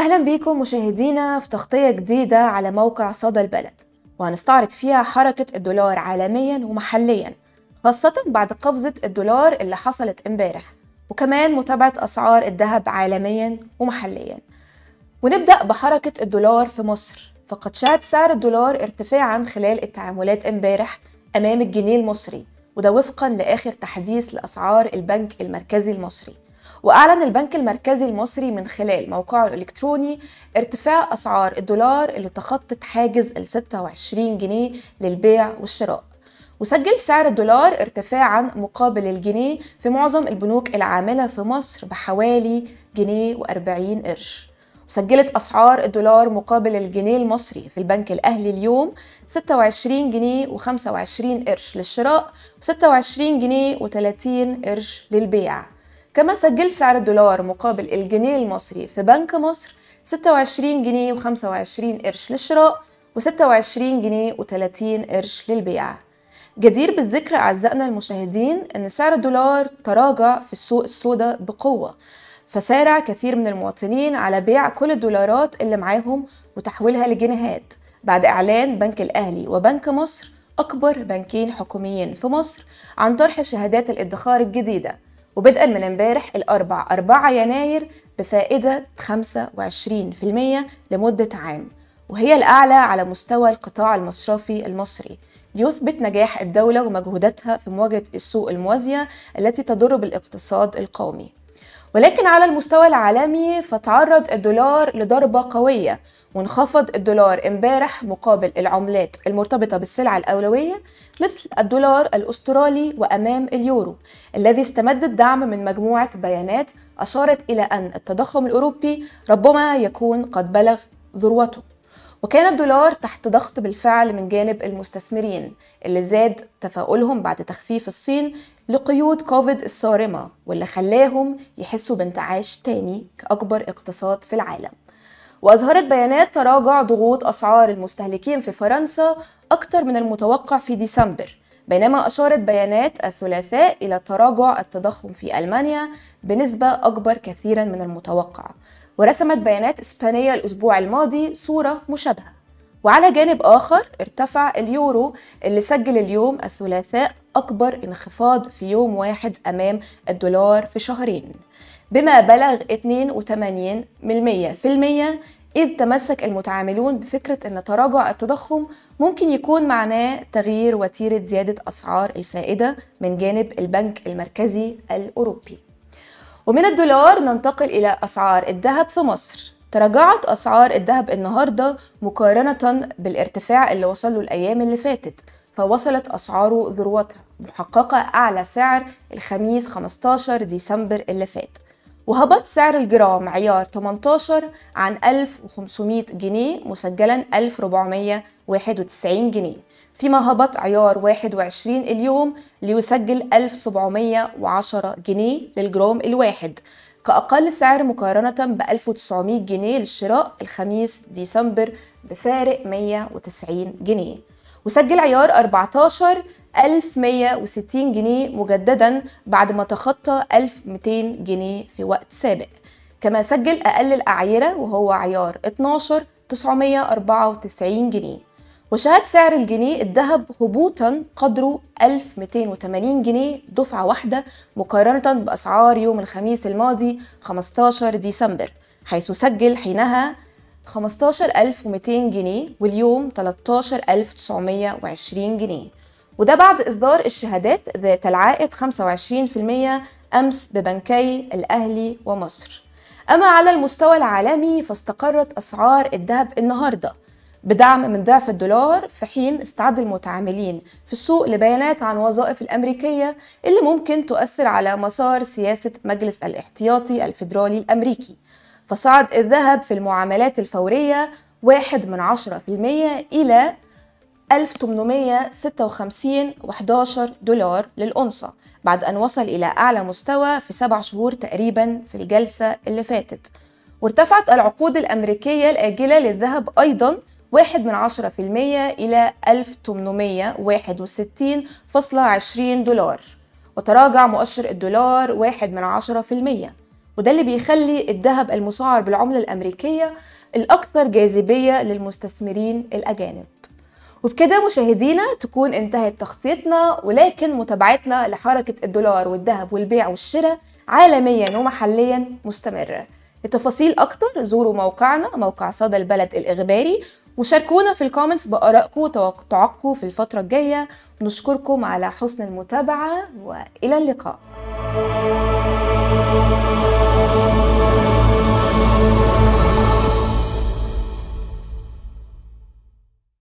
أهلا بيكم مشاهدينا في تغطية جديدة على موقع صدى البلد وهنستعرض فيها حركة الدولار عالميا ومحليا خاصة بعد قفزة الدولار اللي حصلت امبارح وكمان متابعة أسعار الذهب عالميا ومحليا ونبدأ بحركة الدولار في مصر فقد شهد سعر الدولار ارتفاعا خلال التعاملات امبارح أمام الجنيه المصري وده وفقا لآخر تحديث لأسعار البنك المركزي المصري وأعلن البنك المركزي المصري من خلال موقعه الإلكتروني ارتفاع أسعار الدولار اللي تخطت حاجز ال 26 جنيه للبيع والشراء وسجل سعر الدولار ارتفاعا مقابل الجنيه في معظم البنوك العاملة في مصر بحوالي جنيه وأربعين قرش وسجلت أسعار الدولار مقابل الجنيه المصري في البنك الأهلي اليوم 26 جنيه و25 قرش للشراء و26 جنيه و30 قرش للبيع كما سجل سعر الدولار مقابل الجنيه المصري في بنك مصر 26 جنيه و25 قرش للشراء و26 جنيه و30 قرش للبيع جدير بالذكر أعزائنا المشاهدين أن سعر الدولار تراجع في السوق السوداء بقوة فسارع كثير من المواطنين على بيع كل الدولارات اللي معاهم وتحويلها لجنيهات بعد إعلان بنك الأهلي وبنك مصر أكبر بنكين حكوميين في مصر عن طرح شهادات الادخار الجديدة وبدءا من امبارح الأربع 4 يناير بفائدة 25% لمدة عام وهي الأعلى على مستوى القطاع المصرفي المصري ليثبت نجاح الدولة ومجهوداتها في مواجهة السوق الموازية التي تضر بالاقتصاد القومي ولكن على المستوى العالمي فتعرض الدولار لضربة قوية وانخفض الدولار امبارح مقابل العملات المرتبطة بالسلع الأولوية مثل الدولار الأسترالي وأمام اليورو الذي استمد الدعم من مجموعة بيانات أشارت إلى أن التضخم الأوروبي ربما يكون قد بلغ ذروته وكان الدولار تحت ضغط بالفعل من جانب المستثمرين اللي زاد تفاؤلهم بعد تخفيف الصين لقيود كوفيد الصارمة واللي خلاهم يحسوا بانتعاش تاني كأكبر اقتصاد في العالم وأظهرت بيانات تراجع ضغوط أسعار المستهلكين في فرنسا أكتر من المتوقع في ديسمبر بينما أشارت بيانات الثلاثاء إلى تراجع التضخم في ألمانيا بنسبة أكبر كثيرا من المتوقع ورسمت بيانات إسبانيا الأسبوع الماضي صورة مشابهة وعلى جانب آخر ارتفع اليورو اللي سجل اليوم الثلاثاء أكبر انخفاض في يوم واحد أمام الدولار في شهرين بما بلغ 82% إذ تمسك المتعاملون بفكرة أن تراجع التضخم ممكن يكون معناه تغيير وتيرة زيادة أسعار الفائدة من جانب البنك المركزي الأوروبي. ومن الدولار ننتقل إلى أسعار الذهب في مصر. تراجعت أسعار الذهب النهاردة مقارنة بالارتفاع اللي وصل له الأيام اللي فاتت فوصلت أسعاره ذروتها محققة أعلى سعر الخميس 15 ديسمبر اللي فات وهبط سعر الجرام عيار 18 عن 1500 جنيه مسجلا 1491 جنيه فيما هبط عيار 21 اليوم ليسجل 1710 جنيه للجرام الواحد كأقل سعر مقارنة ب 1900 جنيه للشراء الخميس ديسمبر بفارق 190 جنيه وسجل عيار 14160 جنيه مجددا بعد ما تخطى 1200 جنيه في وقت سابق كما سجل أقل الأعيرة وهو عيار 12 994 جنيه وشهد سعر الجنيه الذهب هبوطا قدره 1280 جنيه دفعة واحدة مقارنة بأسعار يوم الخميس الماضي 15 ديسمبر حيث سجل حينها 15200 جنيه واليوم 13920 جنيه وده بعد إصدار الشهادات ذات العائد 25% أمس ببنكي الأهلي ومصر أما على المستوى العالمي فاستقرت أسعار الذهب النهارده بدعم من ضعف الدولار في حين استعد المتعاملين في السوق لبيانات عن وظائف الأمريكية اللي ممكن تؤثر على مسار سياسة مجلس الاحتياطي الفيدرالي الأمريكي فصعد الذهب في المعاملات الفورية واحد من عشرة في المية إلى 1856 و دولار للأنصة بعد أن وصل إلى أعلى مستوى في سبع شهور تقريبا في الجلسة اللي فاتت وارتفعت العقود الأمريكية الآجلة للذهب أيضا واحد من عشرة في المية إلى 1861.20 دولار وتراجع مؤشر الدولار واحد من عشرة في المية وده اللي بيخلي الذهب المسعر بالعملة الأمريكية الأكثر جاذبية للمستثمرين الأجانب وبكده مشاهدينا تكون انتهت تخطيطنا ولكن متابعتنا لحركة الدولار والذهب والبيع والشراء عالميا ومحليا مستمرة لتفاصيل أكتر زوروا موقعنا موقع صدى البلد الإخباري وشاركونا في الكومنتس بآرائكم وتوقعاتكم في الفترة الجاية نشكركم على حسن المتابعة وإلى اللقاء Música